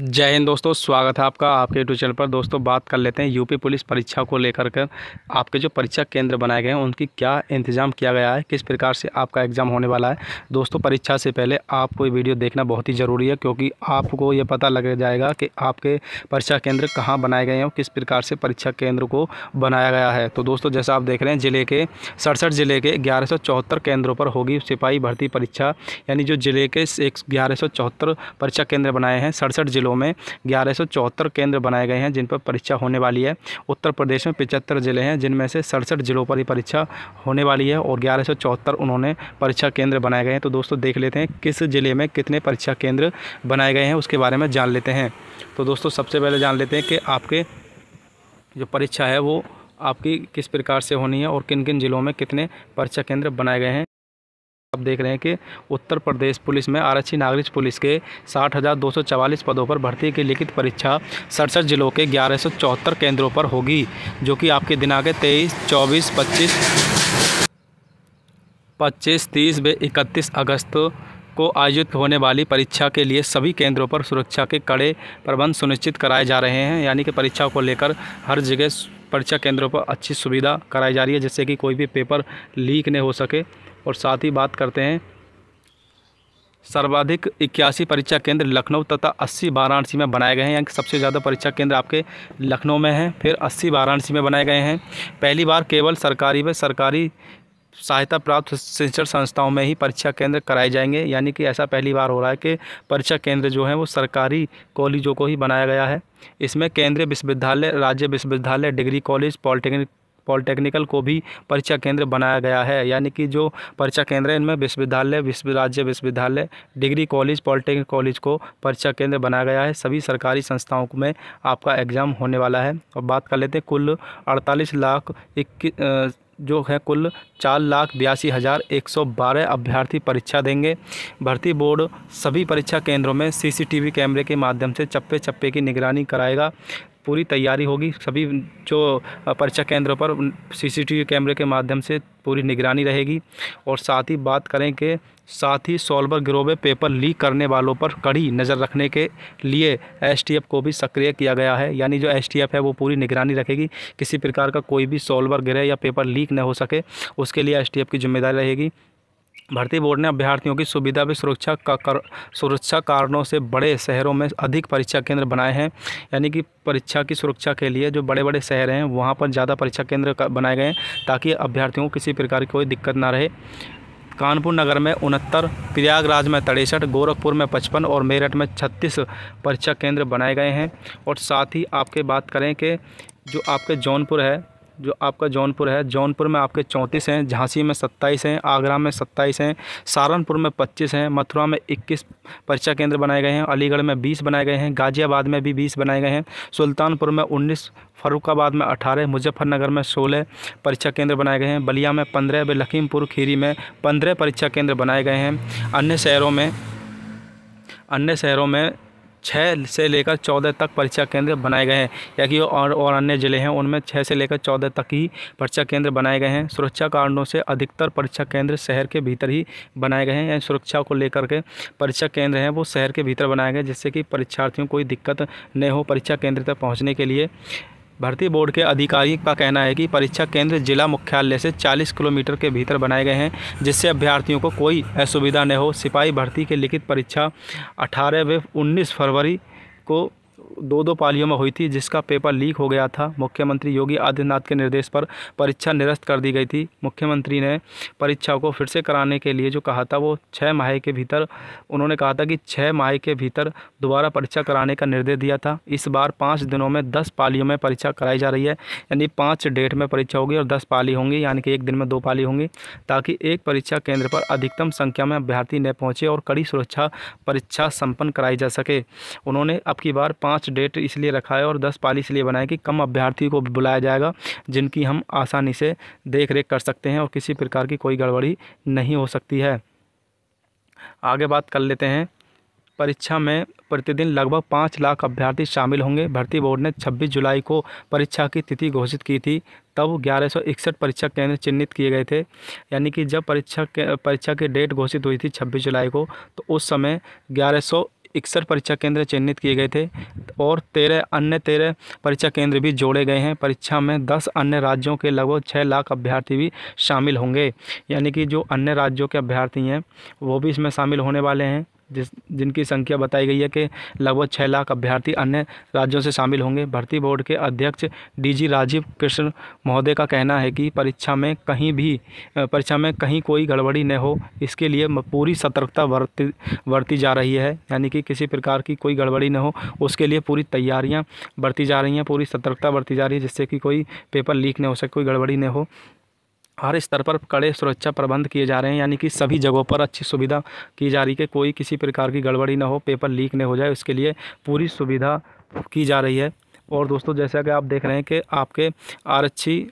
जय हिंद दोस्तों स्वागत है आपका आपके यूट्यूब चैनल पर दोस्तों बात कर लेते हैं यूपी पुलिस परीक्षा को लेकर कर आपके जो परीक्षा केंद्र बनाए गए हैं उनकी क्या इंतजाम किया गया है किस प्रकार से आपका एग्ज़ाम होने वाला है दोस्तों परीक्षा से पहले आपको ये वीडियो देखना बहुत ही ज़रूरी है क्योंकि आपको ये पता लग जाएगा कि आपके परीक्षा केंद्र कहाँ बनाए गए हैं और किस प्रकार से परीक्षा केंद्र को बनाया गया है तो दोस्तों जैसा आप देख रहे हैं ज़िले के सड़सठ ज़िले के ग्यारह केंद्रों पर होगी सिपाही भर्ती परीक्षा यानी जो ज़िले के एक परीक्षा केंद्र बनाए हैं सड़सठ ज़िलों में ग्यारह केंद्र बनाए गए हैं जिन पर परीक्षा होने वाली है उत्तर प्रदेश में पिचहत्तर ज़िले हैं जिनमें से सड़सठ ज़िलों पर ही परीक्षा होने वाली है और ग्यारह उन्होंने परीक्षा केंद्र बनाए गए हैं तो दोस्तों देख लेते हैं किस ज़िले में कितने परीक्षा केंद्र बनाए गए हैं उसके बारे में जान लेते हैं तो दोस्तों सबसे पहले जान लेते हैं कि आपके जो परीक्षा है वो आपकी किस प्रकार से होनी है और किन किन ज़िलों में कितने परीक्षा केंद्र बनाए गए हैं आप देख रहे हैं कि उत्तर प्रदेश पुलिस में आरक्षी नागरिक पुलिस के साठ पदों पर भर्ती की लिखित परीक्षा सड़सठ जिलों के ग्यारह केंद्रों पर होगी जो कि आपके दिनांक तेईस चौबीस पच्चीस पच्चीस तीस व इकतीस अगस्त को आयोजित होने वाली परीक्षा के लिए सभी केंद्रों पर सुरक्षा के कड़े प्रबंध सुनिश्चित कराए जा रहे हैं यानी कि परीक्षा को लेकर हर जगह परीक्षा केंद्रों पर अच्छी सुविधा कराई जा रही है जिससे कि कोई भी पेपर लीक नहीं हो सके और साथ ही बात करते हैं सर्वाधिक इक्यासी परीक्षा केंद्र लखनऊ तथा अस्सी वाराणसी में बनाए गए हैं यानी सबसे ज़्यादा परीक्षा केंद्र आपके लखनऊ में हैं फिर अस्सी वाराणसी में बनाए गए हैं पहली बार केवल सरकारी व सरकारी सहायता प्राप्त शिक्षण संस्थाओं में ही परीक्षा केंद्र कराए जाएंगे यानी कि ऐसा पहली बार हो रहा है कि परीक्षा केंद्र जो हैं वो सरकारी कॉलेजों को ही बनाया गया है इसमें केंद्रीय विश्वविद्यालय राज्य विश्वविद्यालय डिग्री कॉलेज पॉलिटेक्निक पॉलिटेक्निकल को भी परीक्षा केंद्र बनाया गया है यानी कि जो परीक्षा केंद्र है इनमें विश्वविद्यालय विश्व राज्य विश्वविद्यालय डिग्री कॉलेज पॉलिटेक्निक कॉलेज को परीक्षा केंद्र बनाया गया है सभी सरकारी संस्थाओं में आपका एग्ज़ाम होने वाला है और बात कर लेते हैं कुल अड़तालीस लाख इक्कीस जो है कुल चार लाख बयासी हज़ार एक सौ बारह अभ्यर्थी परीक्षा देंगे भर्ती बोर्ड सभी परीक्षा केंद्रों में सीसीटीवी कैमरे के माध्यम से चप्पे चप्पे की निगरानी कराएगा पूरी तैयारी होगी सभी जो परीक्षा केंद्रों पर सीसीटीवी कैमरे के माध्यम से पूरी निगरानी रहेगी और साथ ही बात करें कि साथ ही सॉल्वर गिरोह में पेपर लीक करने वालों पर कड़ी नज़र रखने के लिए एसटीएफ को भी सक्रिय किया गया है यानी जो एसटीएफ है वो पूरी निगरानी रखेगी किसी प्रकार का कोई भी सॉल्वर ग्रह या पेपर लीक न हो सके उसके लिए एसटीएफ की जिम्मेदारी रहेगी भर्ती बोर्ड ने अभ्यर्थियों की सुविधा भी सुरक्षा का कर, सुरक्षा कारणों से बड़े शहरों में अधिक परीक्षा केंद्र बनाए हैं यानी कि परीक्षा की सुरक्षा के लिए जो बड़े बड़े शहर हैं वहाँ पर ज़्यादा परीक्षा केंद्र बनाए गए हैं ताकि अभ्यर्थियों को किसी प्रकार की कोई दिक्कत ना रहे कानपुर नगर में उनहत्तर प्रयागराज में तिरसठ गोरखपुर में पचपन और मेरठ में छत्तीस परीक्षा केंद्र बनाए गए हैं और साथ ही आपके बात करें कि जो आपके जौनपुर है जो आपका जौनपुर है जौनपुर में आपके चौंतीस हैं झांसी में सत्ताईस हैं आगरा में सत्ताईस हैं सहारनपुर में पच्चीस हैं मथुरा में इक्कीस परीक्षा केंद्र बनाए गए हैं अलीगढ़ में बीस बनाए गए हैं गाज़ियाबाद में भी बीस बनाए गए हैं सुल्तानपुर में उन्नीस फरुखाबाद में अठारह मुजफ्फरनगर में सोलह परीक्षा केंद्र बनाए गए हैं बलिया में पंद्रह व लखीमपुर खीरी में पंद्रह परीक्षा केंद्र बनाए गए हैं अन्य शहरों में अन्य शहरों में छः से लेकर चौदह तक परीक्षा केंद्र बनाए गए हैं या कि और और अन्य ज़िले हैं उनमें छः से लेकर चौदह तक ही परीक्षा केंद्र बनाए गए हैं सुरक्षा कारणों से अधिकतर परीक्षा केंद्र शहर के भीतर ही बनाए गए हैं या सुरक्षा को लेकर के परीक्षा केंद्र हैं वो शहर के भीतर बनाए गए जिससे कि परीक्षार्थियों कोई दिक्कत न हो परीक्षा केंद्र तक पहुँचने के लिए भर्ती बोर्ड के अधिकारी का कहना है कि परीक्षा केंद्र जिला मुख्यालय से 40 किलोमीटर के भीतर बनाए गए हैं जिससे अभ्यर्थियों को कोई असुविधा न हो सिपाही भर्ती की लिखित परीक्षा अठारह व उन्नीस फरवरी को दो दो पालियों में हुई थी जिसका पेपर लीक हो गया था मुख्यमंत्री योगी आदित्यनाथ के निर्देश पर परीक्षा निरस्त कर दी गई थी मुख्यमंत्री ने परीक्षा को फिर से कराने के लिए जो कहा था वो छः माह के भीतर उन्होंने कहा था कि छः माह के भीतर दोबारा परीक्षा कराने का निर्देश दिया था इस बार पाँच दिनों में दस पालियों में परीक्षा कराई जा रही है यानी पाँच डेट में परीक्षा होगी और दस पाली होंगी यानी कि एक दिन में दो पाली होंगी ताकि एक परीक्षा केंद्र पर अधिकतम संख्या में अभ्यर्थी न पहुँचे और कड़ी सुरक्षा परीक्षा संपन्न कराई जा सके उन्होंने अब की बार पाँच डेट इसलिए रखा है और दस पाली इसलिए बनाए कि कम अभ्यर्थी को बुलाया जाएगा जिनकी हम आसानी से देख रेख कर सकते हैं और किसी प्रकार की कोई गड़बड़ी नहीं हो सकती है आगे बात कर लेते हैं परीक्षा में प्रतिदिन लगभग पाँच लाख अभ्यर्थी शामिल होंगे भर्ती बोर्ड ने 26 जुलाई को परीक्षा की तिथि घोषित की थी तब ग्यारह परीक्षा केंद्र चिन्हित किए गए थे यानी कि जब परीक्षा के परीक्षा की डेट घोषित हुई थी 26 जुलाई को तो उस समय ग्यारह इकसठ परीक्षा केंद्र चिन्हित किए गए थे और तेरह अन्य तेरह परीक्षा केंद्र भी जोड़े गए हैं परीक्षा में दस अन्य राज्यों के लगभग छः लाख अभ्यर्थी भी शामिल होंगे यानी कि जो अन्य राज्यों के अभ्यर्थी हैं वो भी इसमें शामिल होने वाले हैं जिस जिनकी संख्या बताई गई है कि लगभग छः लाख अभ्यर्थी अन्य राज्यों से शामिल होंगे भर्ती बोर्ड के अध्यक्ष डीजी राजीव कृष्ण महोदय का कहना है कि परीक्षा में कहीं भी परीक्षा में कहीं कोई गड़बड़ी न हो इसके लिए पूरी सतर्कता बरती बरती जा रही है यानी कि किसी प्रकार की कोई गड़बड़ी न हो उसके लिए पूरी तैयारियाँ बरती जा रही हैं पूरी सतर्कता बरती जा रही है जिससे कि कोई पेपर लीक न हो सके कोई गड़बड़ी न हो हर स्तर पर कड़े सुरक्षा प्रबंध किए जा रहे हैं यानी कि सभी जगहों पर अच्छी सुविधा की जा रही है कोई किसी प्रकार की गड़बड़ी ना हो पेपर लीक ना हो जाए उसके लिए पूरी सुविधा की जा रही है और दोस्तों जैसा कि आप देख रहे हैं कि आपके आरक्षी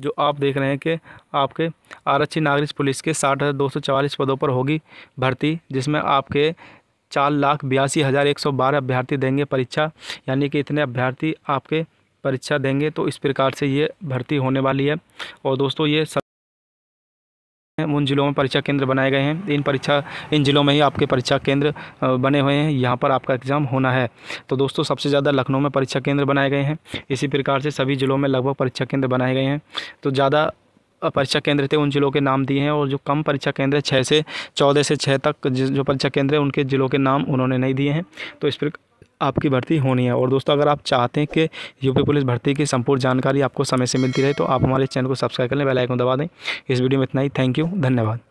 जो आप देख रहे हैं कि आपके आरक्षी नागरिक पुलिस के साठ हज़ार दो सौ चवालीस पदों पर होगी भर्ती जिसमें आपके चार लाख बयासी हज़ार एक सौ बारह अभ्यर्थी देंगे परीक्षा यानी कि इतने अभ्यर्थी आपके परीक्षा देंगे तो इस प्रकार से ये भर्ती होने वाली है और दोस्तों ये सब उन ज़िलों में परीक्षा केंद्र बनाए गए हैं इन परीक्षा इन ज़िलों में ही आपके परीक्षा केंद्र बने हुए हैं यहाँ पर आपका एग्ज़ाम होना है तो दोस्तों सबसे ज़्यादा लखनऊ में परीक्षा केंद्र बनाए गए हैं इसी प्रकार से सभी ज़िलों में लगभग परीक्षा केंद्र बनाए गए हैं तो ज़्यादा परीक्षा केंद्र थे उन ज़िलों के नाम दिए हैं और जो कम परीक्षा केंद्र है छः से चौदह से छः तक जो परीक्षा केंद्र है उनके ज़िलों के नाम उन्होंने नहीं दिए हैं तो इस प्रकार आपकी भर्ती होनी है और दोस्तों अगर आप चाहते हैं कि यूपी पुलिस भर्ती की संपूर्ण जानकारी आपको समय से मिलती रहे तो आप हमारे चैनल को सब्सक्राइब कर लें बेलाइकन दबा दें इस वीडियो में इतना ही थैंक यू धन्यवाद